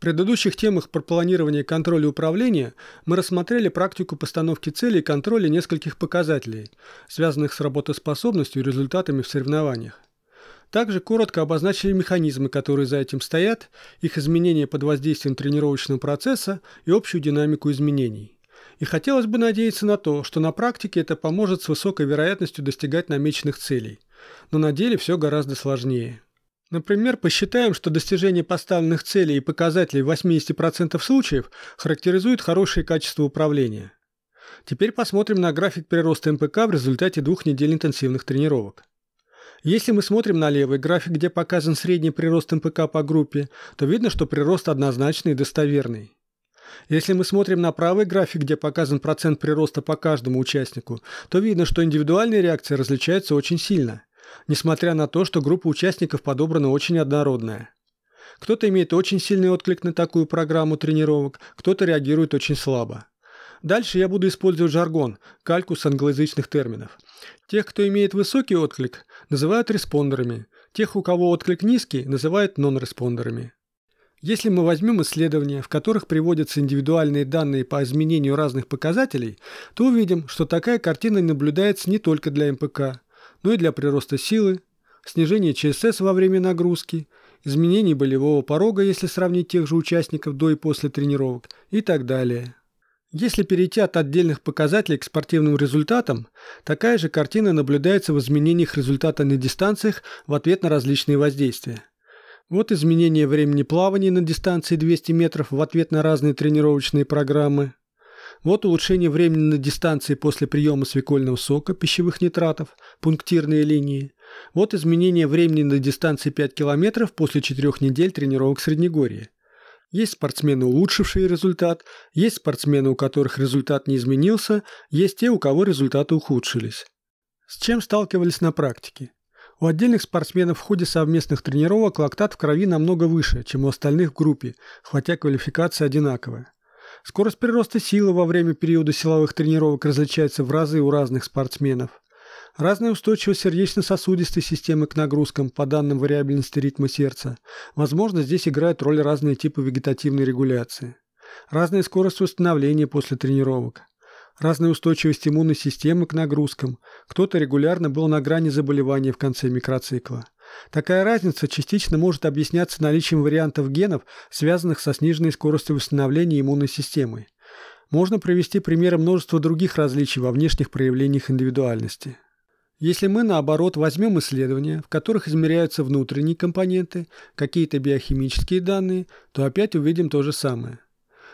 В предыдущих темах про планирование контроля и управления мы рассмотрели практику постановки целей и контроля нескольких показателей, связанных с работоспособностью и результатами в соревнованиях. Также коротко обозначили механизмы, которые за этим стоят, их изменения под воздействием тренировочного процесса и общую динамику изменений. И хотелось бы надеяться на то, что на практике это поможет с высокой вероятностью достигать намеченных целей. Но на деле все гораздо сложнее – Например, посчитаем, что достижение поставленных целей и показателей в 80% случаев характеризует хорошее качество управления. Теперь посмотрим на график прироста МПК в результате двух недель интенсивных тренировок. Если мы смотрим на левый график, где показан средний прирост МПК по группе, то видно, что прирост однозначный и достоверный. Если мы смотрим на правый график, где показан процент прироста по каждому участнику, то видно, что индивидуальные реакции различаются очень сильно – несмотря на то, что группа участников подобрана очень однородная. Кто-то имеет очень сильный отклик на такую программу тренировок, кто-то реагирует очень слабо. Дальше я буду использовать жаргон, кальку с англоязычных терминов. Тех, кто имеет высокий отклик, называют респондерами, тех, у кого отклик низкий, называют нон-респондерами. Если мы возьмем исследования, в которых приводятся индивидуальные данные по изменению разных показателей, то увидим, что такая картина наблюдается не только для МПК но ну и для прироста силы, снижения ЧСС во время нагрузки, изменений болевого порога, если сравнить тех же участников до и после тренировок и так далее. Если перейти от отдельных показателей к спортивным результатам, такая же картина наблюдается в изменениях результата на дистанциях в ответ на различные воздействия. Вот изменение времени плавания на дистанции 200 метров в ответ на разные тренировочные программы. Вот улучшение временной дистанции после приема свекольного сока, пищевых нитратов, пунктирные линии. Вот изменение времени на дистанции 5 км после 4 недель тренировок в Среднегорья. Есть спортсмены, улучшившие результат, есть спортсмены, у которых результат не изменился, есть те, у кого результаты ухудшились. С чем сталкивались на практике? У отдельных спортсменов в ходе совместных тренировок лактат в крови намного выше, чем у остальных в группе, хотя квалификация одинаковая. Скорость прироста силы во время периода силовых тренировок различается в разы у разных спортсменов. Разная устойчивость сердечно-сосудистой системы к нагрузкам по данным вариабельности ритма сердца. Возможно, здесь играют роль разные типы вегетативной регуляции. Разная скорость восстановления после тренировок. Разная устойчивость иммунной системы к нагрузкам. Кто-то регулярно был на грани заболевания в конце микроцикла. Такая разница частично может объясняться наличием вариантов генов, связанных со сниженной скоростью восстановления иммунной системы. Можно привести примеры множества других различий во внешних проявлениях индивидуальности. Если мы, наоборот, возьмем исследования, в которых измеряются внутренние компоненты, какие-то биохимические данные, то опять увидим то же самое –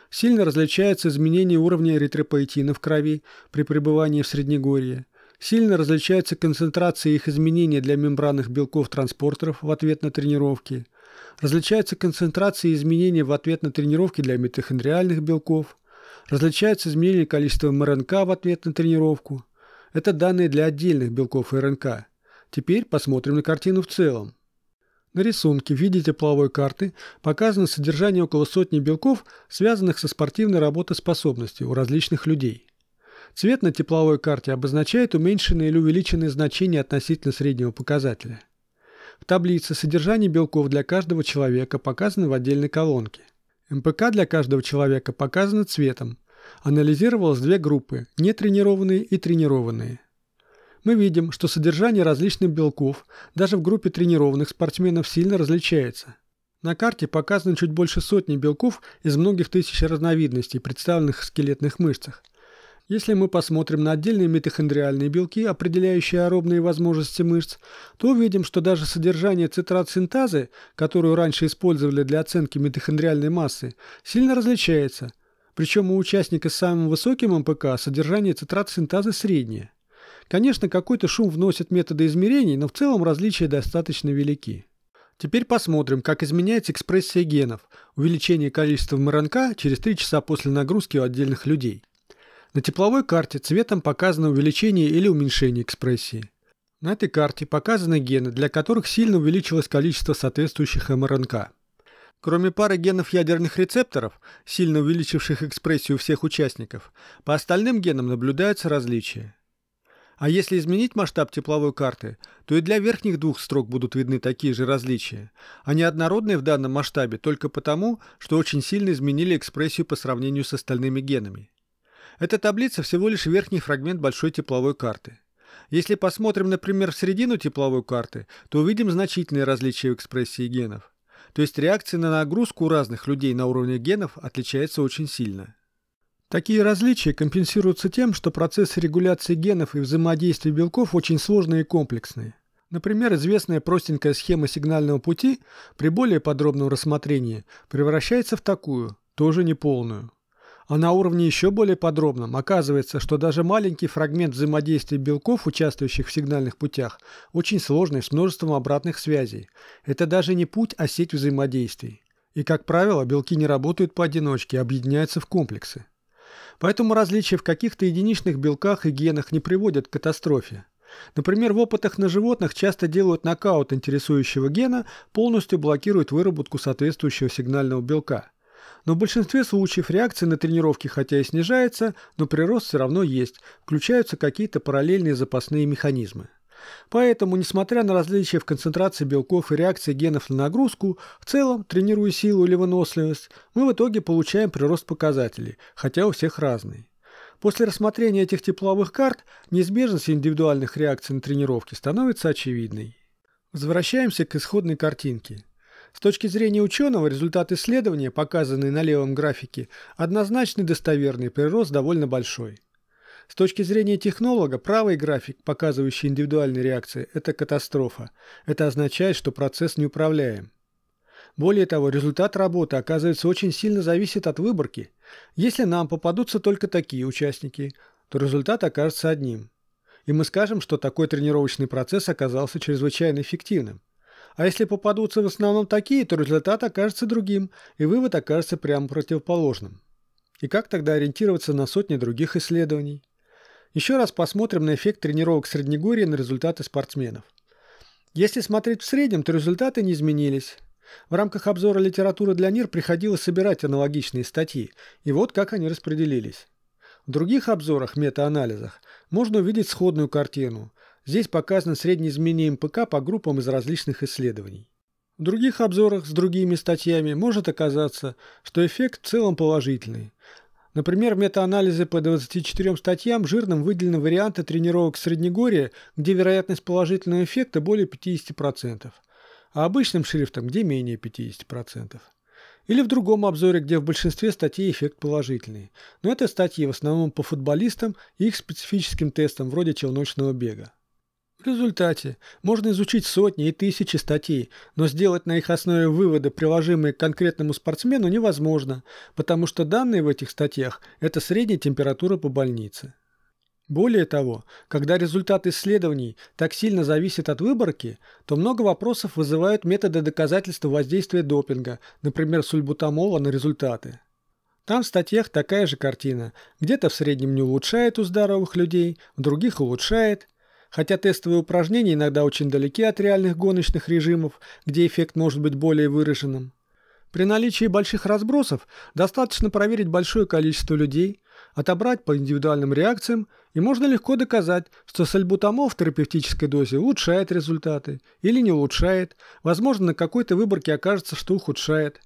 сильно различаются изменения уровня эритропоэтина в крови при пребывании в Среднегорье, Сильно различаются концентрации их изменения для мембранных белков транспортеров в ответ на тренировки. Различаются концентрации изменения в ответ на тренировки для митохондриальных белков. Различаются изменения количества МРНК в ответ на тренировку. Это данные для отдельных белков РНК. Теперь посмотрим на картину в целом. На рисунке в виде тепловой карты показано содержание около сотни белков, связанных со спортивной работоспособностью у различных людей. Цвет на тепловой карте обозначает уменьшенные или увеличенные значения относительно среднего показателя. В таблице содержание белков для каждого человека показано в отдельной колонке. МПК для каждого человека показано цветом. Анализировалось две группы – нетренированные и тренированные. Мы видим, что содержание различных белков даже в группе тренированных спортсменов сильно различается. На карте показано чуть больше сотни белков из многих тысяч разновидностей, представленных в скелетных мышцах – если мы посмотрим на отдельные митохондриальные белки, определяющие аэробные возможности мышц, то увидим, что даже содержание цитрат-синтазы, которую раньше использовали для оценки митохондриальной массы, сильно различается. Причем у участника с самым высоким МПК содержание цитрат-синтазы среднее. Конечно, какой-то шум вносят методы измерений, но в целом различия достаточно велики. Теперь посмотрим, как изменяется экспрессия генов, увеличение количества МРНК через 3 часа после нагрузки у отдельных людей. На тепловой карте цветом показано увеличение или уменьшение экспрессии. На этой карте показаны гены, для которых сильно увеличилось количество соответствующих МРНК. Кроме пары генов ядерных рецепторов, сильно увеличивших экспрессию всех участников, по остальным генам наблюдаются различия. А если изменить масштаб тепловой карты, то и для верхних двух строк будут видны такие же различия. Они однородные в данном масштабе только потому, что очень сильно изменили экспрессию по сравнению с остальными генами. Эта таблица всего лишь верхний фрагмент большой тепловой карты. Если посмотрим, например, в середину тепловой карты, то увидим значительные различия в экспрессии генов. То есть реакция на нагрузку у разных людей на уровне генов отличается очень сильно. Такие различия компенсируются тем, что процессы регуляции генов и взаимодействия белков очень сложные и комплексные. Например, известная простенькая схема сигнального пути при более подробном рассмотрении превращается в такую, тоже неполную. А на уровне еще более подробном оказывается, что даже маленький фрагмент взаимодействия белков, участвующих в сигнальных путях, очень сложный с множеством обратных связей. Это даже не путь, а сеть взаимодействий. И, как правило, белки не работают поодиночке, а объединяются в комплексы. Поэтому различия в каких-то единичных белках и генах не приводят к катастрофе. Например, в опытах на животных часто делают нокаут интересующего гена, полностью блокирует выработку соответствующего сигнального белка – но в большинстве случаев реакция на тренировки хотя и снижается, но прирост все равно есть, включаются какие-то параллельные запасные механизмы. Поэтому, несмотря на различия в концентрации белков и реакции генов на нагрузку, в целом, тренируя силу или выносливость, мы в итоге получаем прирост показателей, хотя у всех разный. После рассмотрения этих тепловых карт неизбежность индивидуальных реакций на тренировки становится очевидной. Возвращаемся к исходной картинке. С точки зрения ученого, результат исследования, показанный на левом графике, однозначный достоверный прирост довольно большой. С точки зрения технолога, правый график, показывающий индивидуальные реакции, это катастрофа. Это означает, что процесс неуправляем. Более того, результат работы, оказывается, очень сильно зависит от выборки. Если нам попадутся только такие участники, то результат окажется одним. И мы скажем, что такой тренировочный процесс оказался чрезвычайно эффективным. А если попадутся в основном такие, то результат окажется другим, и вывод окажется прямо противоположным. И как тогда ориентироваться на сотни других исследований? Еще раз посмотрим на эффект тренировок Среднегорья на результаты спортсменов. Если смотреть в среднем, то результаты не изменились. В рамках обзора литературы для НИР приходилось собирать аналогичные статьи, и вот как они распределились. В других обзорах, мета-анализах, можно увидеть сходную картину – Здесь показано среднее изменение МПК по группам из различных исследований. В других обзорах с другими статьями может оказаться, что эффект в целом положительный. Например, в метаанализе по 24 статьям жирным выделены варианты тренировок среднегорья, где вероятность положительного эффекта более 50%, а обычным шрифтом, где менее 50%. Или в другом обзоре, где в большинстве статей эффект положительный. Но это статьи в основном по футболистам и их специфическим тестам вроде челночного бега. В результате можно изучить сотни и тысячи статей, но сделать на их основе выводы, приложимые к конкретному спортсмену, невозможно, потому что данные в этих статьях – это средняя температура по больнице. Более того, когда результат исследований так сильно зависит от выборки, то много вопросов вызывают методы доказательства воздействия допинга, например, сульбутамола на результаты. Там в статьях такая же картина. Где-то в среднем не улучшает у здоровых людей, в других улучшает, Хотя тестовые упражнения иногда очень далеки от реальных гоночных режимов, где эффект может быть более выраженным. При наличии больших разбросов достаточно проверить большое количество людей, отобрать по индивидуальным реакциям, и можно легко доказать, что сальбутамол в терапевтической дозе улучшает результаты или не улучшает, возможно, на какой-то выборке окажется, что ухудшает.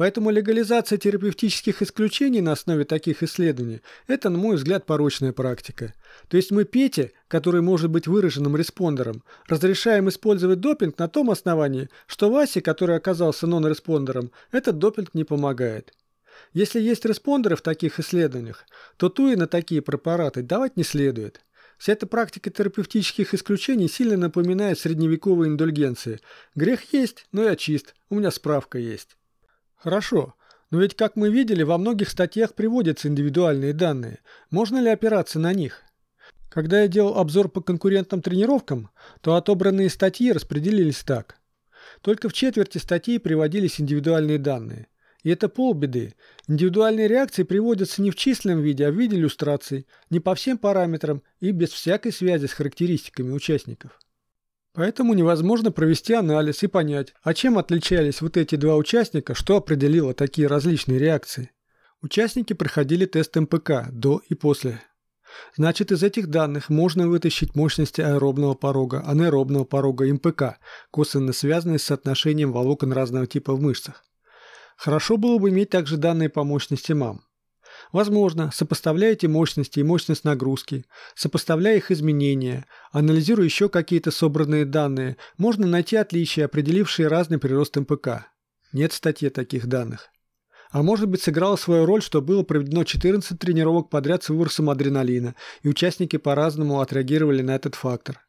Поэтому легализация терапевтических исключений на основе таких исследований – это, на мой взгляд, порочная практика. То есть мы Пете, который может быть выраженным респондером, разрешаем использовать допинг на том основании, что Васе, который оказался нон-респондером, этот допинг не помогает. Если есть респондеры в таких исследованиях, то туи на такие препараты давать не следует. Вся эта практика терапевтических исключений сильно напоминает средневековые индульгенции. Грех есть, но я чист, у меня справка есть. Хорошо. Но ведь, как мы видели, во многих статьях приводятся индивидуальные данные. Можно ли опираться на них? Когда я делал обзор по конкурентным тренировкам, то отобранные статьи распределились так. Только в четверти статей приводились индивидуальные данные. И это полбеды. Индивидуальные реакции приводятся не в численном виде, а в виде иллюстраций, не по всем параметрам и без всякой связи с характеристиками участников. Поэтому невозможно провести анализ и понять, а чем отличались вот эти два участника, что определило такие различные реакции. Участники проходили тест МПК до и после. Значит, из этих данных можно вытащить мощности аэробного порога, анаэробного порога МПК, косвенно связанные с соотношением волокон разного типа в мышцах. Хорошо было бы иметь также данные по мощности МАМ. Возможно, сопоставляете мощности и мощность нагрузки, сопоставляя их изменения, анализируя еще какие-то собранные данные, можно найти отличия, определившие разный прирост МПК. Нет в таких данных. А может быть, сыграло свою роль, что было проведено 14 тренировок подряд с выбросом адреналина, и участники по-разному отреагировали на этот фактор.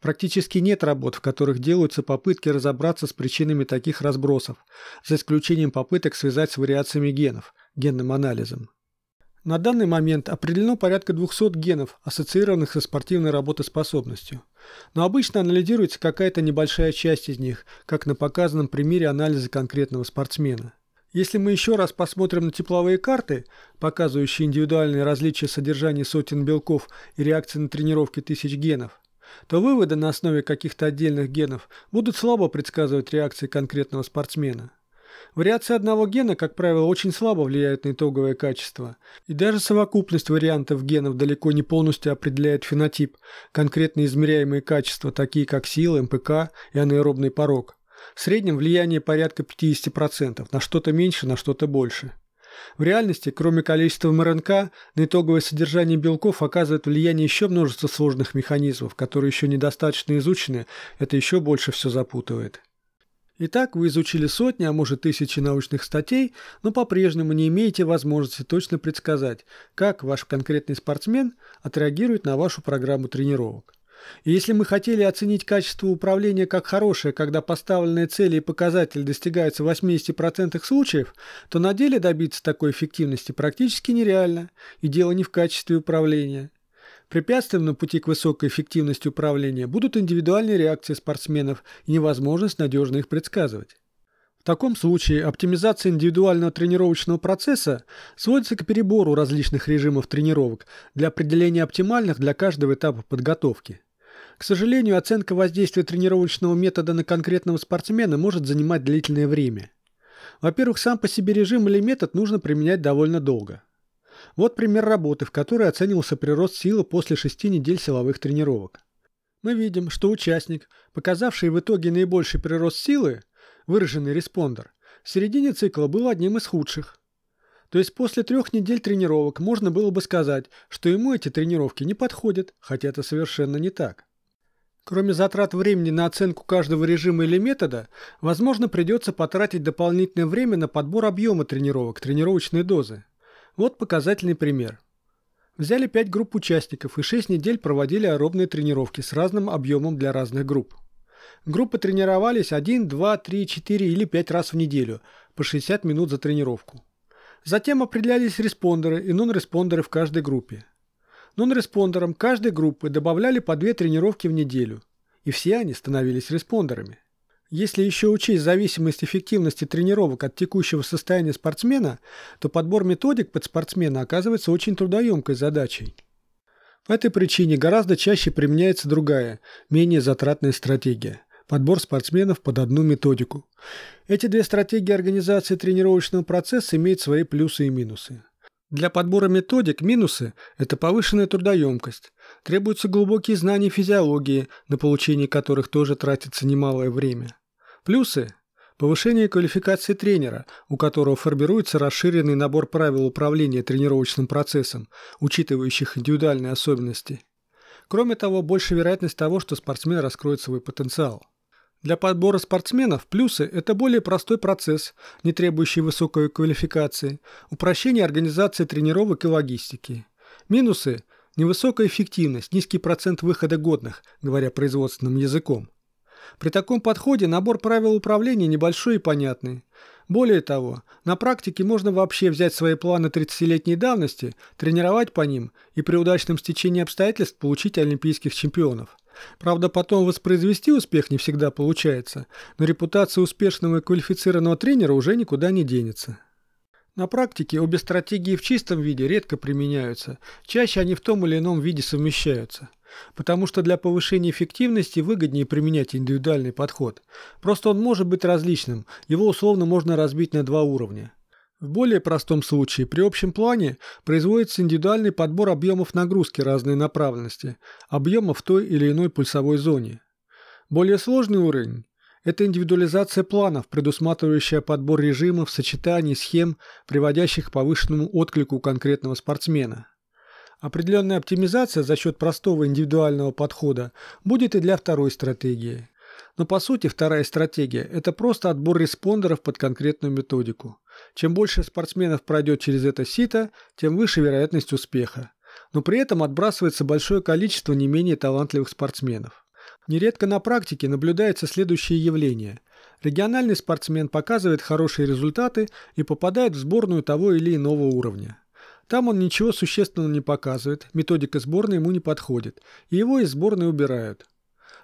Практически нет работ, в которых делаются попытки разобраться с причинами таких разбросов, за исключением попыток связать с вариациями генов, генным анализом. На данный момент определено порядка 200 генов, ассоциированных со спортивной работоспособностью. Но обычно анализируется какая-то небольшая часть из них, как на показанном примере анализа конкретного спортсмена. Если мы еще раз посмотрим на тепловые карты, показывающие индивидуальные различия содержания сотен белков и реакции на тренировки тысяч генов, то выводы на основе каких-то отдельных генов будут слабо предсказывать реакции конкретного спортсмена. Вариации одного гена, как правило, очень слабо влияют на итоговое качество. И даже совокупность вариантов генов далеко не полностью определяет фенотип, конкретно измеряемые качества, такие как сила, МПК и анаэробный порог. В среднем влияние порядка 50%, на что-то меньше, на что-то больше. В реальности, кроме количества МРНК, на итоговое содержание белков оказывает влияние еще множество сложных механизмов, которые еще недостаточно изучены, это еще больше все запутывает. Итак, вы изучили сотни, а может тысячи научных статей, но по-прежнему не имеете возможности точно предсказать, как ваш конкретный спортсмен отреагирует на вашу программу тренировок. И если мы хотели оценить качество управления как хорошее, когда поставленные цели и показатели достигаются в 80% случаев, то на деле добиться такой эффективности практически нереально, и дело не в качестве управления – Препятствием на пути к высокой эффективности управления будут индивидуальные реакции спортсменов и невозможность надежно их предсказывать. В таком случае оптимизация индивидуального тренировочного процесса сводится к перебору различных режимов тренировок для определения оптимальных для каждого этапа подготовки. К сожалению, оценка воздействия тренировочного метода на конкретного спортсмена может занимать длительное время. Во-первых, сам по себе режим или метод нужно применять довольно долго. Вот пример работы, в которой оценивался прирост силы после шести недель силовых тренировок. Мы видим, что участник, показавший в итоге наибольший прирост силы, выраженный респондер, в середине цикла был одним из худших. То есть после трех недель тренировок можно было бы сказать, что ему эти тренировки не подходят, хотя это совершенно не так. Кроме затрат времени на оценку каждого режима или метода, возможно придется потратить дополнительное время на подбор объема тренировок, тренировочной дозы. Вот показательный пример. Взяли 5 групп участников и 6 недель проводили аэробные тренировки с разным объемом для разных групп. Группы тренировались 1, 2, 3, 4 или 5 раз в неделю, по 60 минут за тренировку. Затем определялись респондеры и нон-респондеры в каждой группе. Нон-респондерам каждой группы добавляли по 2 тренировки в неделю, и все они становились респондерами. Если еще учесть зависимость эффективности тренировок от текущего состояния спортсмена, то подбор методик под спортсмена оказывается очень трудоемкой задачей. По этой причине гораздо чаще применяется другая, менее затратная стратегия – подбор спортсменов под одну методику. Эти две стратегии организации тренировочного процесса имеют свои плюсы и минусы. Для подбора методик минусы – это повышенная трудоемкость. Требуются глубокие знания физиологии, на получение которых тоже тратится немалое время – Плюсы – повышение квалификации тренера, у которого формируется расширенный набор правил управления тренировочным процессом, учитывающих индивидуальные особенности. Кроме того, больше вероятность того, что спортсмен раскроет свой потенциал. Для подбора спортсменов плюсы – это более простой процесс, не требующий высокой квалификации, упрощение организации тренировок и логистики. Минусы – невысокая эффективность, низкий процент выхода годных, говоря производственным языком – при таком подходе набор правил управления небольшой и понятный. Более того, на практике можно вообще взять свои планы 30-летней давности, тренировать по ним и при удачном стечении обстоятельств получить олимпийских чемпионов. Правда, потом воспроизвести успех не всегда получается, но репутация успешного и квалифицированного тренера уже никуда не денется. На практике обе стратегии в чистом виде редко применяются, чаще они в том или ином виде совмещаются. Потому что для повышения эффективности выгоднее применять индивидуальный подход. Просто он может быть различным, его условно можно разбить на два уровня. В более простом случае при общем плане производится индивидуальный подбор объемов нагрузки разной направленности, объемов в той или иной пульсовой зоне. Более сложный уровень это индивидуализация планов, предусматривающая подбор режимов, сочетаний, схем, приводящих к повышенному отклику конкретного спортсмена. Определенная оптимизация за счет простого индивидуального подхода будет и для второй стратегии. Но по сути вторая стратегия – это просто отбор респондеров под конкретную методику. Чем больше спортсменов пройдет через это сито, тем выше вероятность успеха. Но при этом отбрасывается большое количество не менее талантливых спортсменов. Нередко на практике наблюдается следующее явление. Региональный спортсмен показывает хорошие результаты и попадает в сборную того или иного уровня. Там он ничего существенного не показывает, методика сборной ему не подходит, и его из сборной убирают.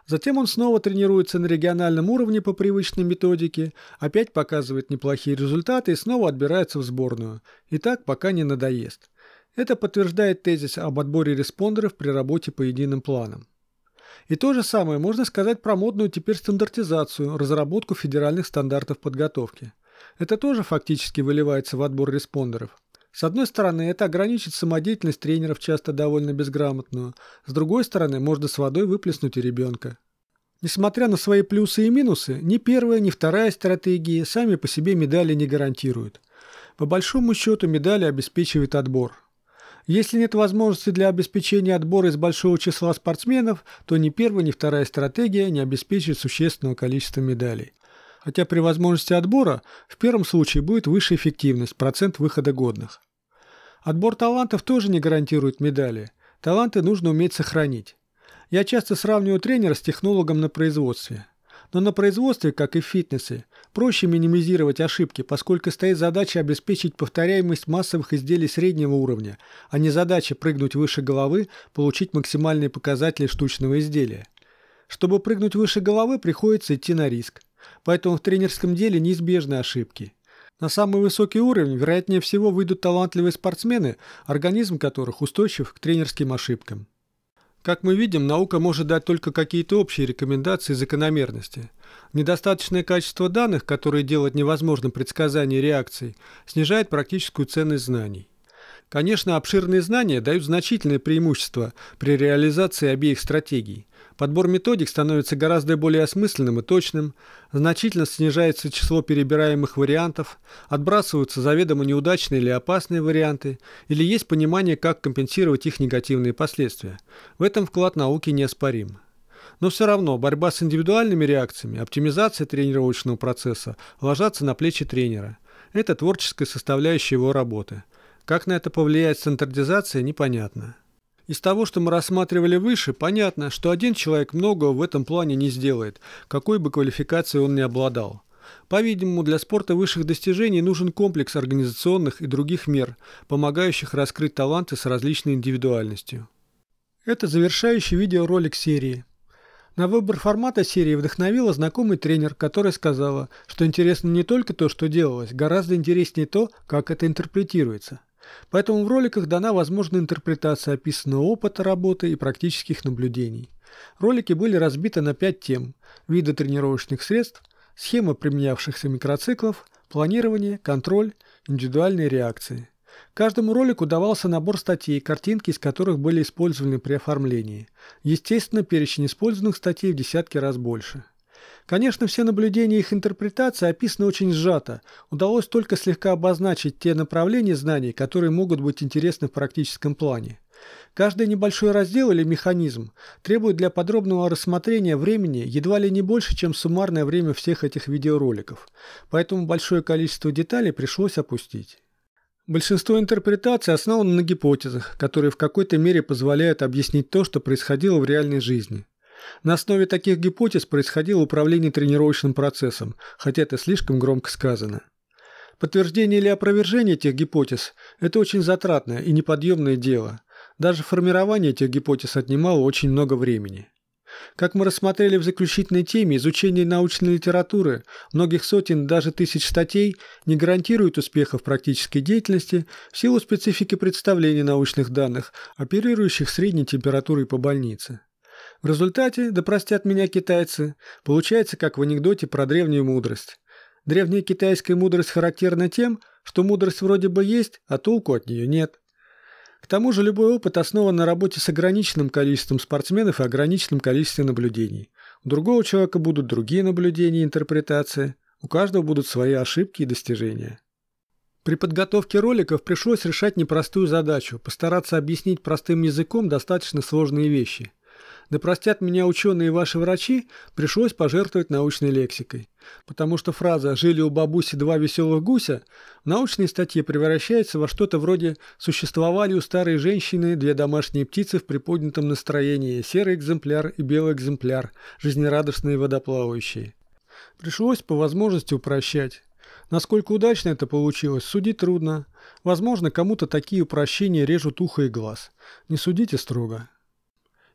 Затем он снова тренируется на региональном уровне по привычной методике, опять показывает неплохие результаты и снова отбирается в сборную. И так пока не надоест. Это подтверждает тезис об отборе респондеров при работе по единым планам. И то же самое можно сказать про модную теперь стандартизацию, разработку федеральных стандартов подготовки. Это тоже фактически выливается в отбор респондеров. С одной стороны, это ограничит самодеятельность тренеров, часто довольно безграмотную. С другой стороны, можно с водой выплеснуть и ребенка. Несмотря на свои плюсы и минусы, ни первая, ни вторая стратегии сами по себе медали не гарантируют. По большому счету медали обеспечивают отбор – если нет возможности для обеспечения отбора из большого числа спортсменов, то ни первая, ни вторая стратегия не обеспечит существенного количества медалей. Хотя при возможности отбора в первом случае будет выше эффективность, процент выхода годных. Отбор талантов тоже не гарантирует медали. Таланты нужно уметь сохранить. Я часто сравниваю тренера с технологом на производстве – но на производстве, как и в фитнесе, проще минимизировать ошибки, поскольку стоит задача обеспечить повторяемость массовых изделий среднего уровня, а не задача прыгнуть выше головы, получить максимальные показатели штучного изделия. Чтобы прыгнуть выше головы, приходится идти на риск. Поэтому в тренерском деле неизбежны ошибки. На самый высокий уровень, вероятнее всего, выйдут талантливые спортсмены, организм которых устойчив к тренерским ошибкам. Как мы видим, наука может дать только какие-то общие рекомендации и закономерности. Недостаточное качество данных, которые делают невозможным предсказание реакций, снижает практическую ценность знаний. Конечно, обширные знания дают значительное преимущество при реализации обеих стратегий – Подбор методик становится гораздо более осмысленным и точным, значительно снижается число перебираемых вариантов, отбрасываются заведомо неудачные или опасные варианты, или есть понимание, как компенсировать их негативные последствия. В этом вклад науки неоспорим. Но все равно борьба с индивидуальными реакциями, оптимизация тренировочного процесса ложатся на плечи тренера. Это творческая составляющая его работы. Как на это повлияет стандартизация, непонятно. Из того, что мы рассматривали выше, понятно, что один человек многого в этом плане не сделает, какой бы квалификацией он ни обладал. По-видимому, для спорта высших достижений нужен комплекс организационных и других мер, помогающих раскрыть таланты с различной индивидуальностью. Это завершающий видеоролик серии. На выбор формата серии вдохновила знакомый тренер, которая сказала, что интересно не только то, что делалось, гораздо интереснее то, как это интерпретируется. Поэтому в роликах дана возможная интерпретация описанного опыта работы и практических наблюдений. Ролики были разбиты на пять тем – виды тренировочных средств, схема применявшихся микроциклов, планирование, контроль, индивидуальные реакции. Каждому ролику давался набор статей, картинки из которых были использованы при оформлении. Естественно, перечень использованных статей в десятки раз больше – Конечно, все наблюдения и их интерпретации описаны очень сжато. Удалось только слегка обозначить те направления знаний, которые могут быть интересны в практическом плане. Каждый небольшой раздел или механизм требует для подробного рассмотрения времени едва ли не больше, чем суммарное время всех этих видеороликов, поэтому большое количество деталей пришлось опустить. Большинство интерпретаций основано на гипотезах, которые в какой-то мере позволяют объяснить то, что происходило в реальной жизни. На основе таких гипотез происходило управление тренировочным процессом, хотя это слишком громко сказано. Подтверждение или опровержение этих гипотез – это очень затратное и неподъемное дело. Даже формирование этих гипотез отнимало очень много времени. Как мы рассмотрели в заключительной теме, изучение научной литературы, многих сотен, даже тысяч статей, не гарантирует успеха в практической деятельности в силу специфики представления научных данных, оперирующих средней температурой по больнице. В результате, да простят меня китайцы, получается как в анекдоте про древнюю мудрость. Древняя китайская мудрость характерна тем, что мудрость вроде бы есть, а толку от нее нет. К тому же любой опыт основан на работе с ограниченным количеством спортсменов и ограниченным количеством наблюдений. У другого человека будут другие наблюдения и интерпретации, у каждого будут свои ошибки и достижения. При подготовке роликов пришлось решать непростую задачу – постараться объяснить простым языком достаточно сложные вещи да простят меня ученые и ваши врачи, пришлось пожертвовать научной лексикой. Потому что фраза «жили у бабуси два веселых гуся» в научной статье превращается во что-то вроде «существовали у старой женщины две домашние птицы в приподнятом настроении, серый экземпляр и белый экземпляр, жизнерадостные водоплавающие». Пришлось по возможности упрощать. Насколько удачно это получилось, судить трудно. Возможно, кому-то такие упрощения режут ухо и глаз. Не судите строго.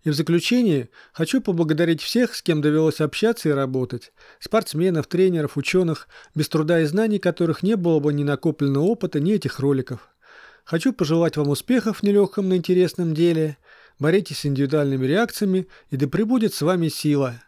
И в заключение хочу поблагодарить всех, с кем довелось общаться и работать. Спортсменов, тренеров, ученых, без труда и знаний которых не было бы ни накопленного опыта, ни этих роликов. Хочу пожелать вам успехов в нелегком, но интересном деле. Боритесь с индивидуальными реакциями, и да пребудет с вами сила.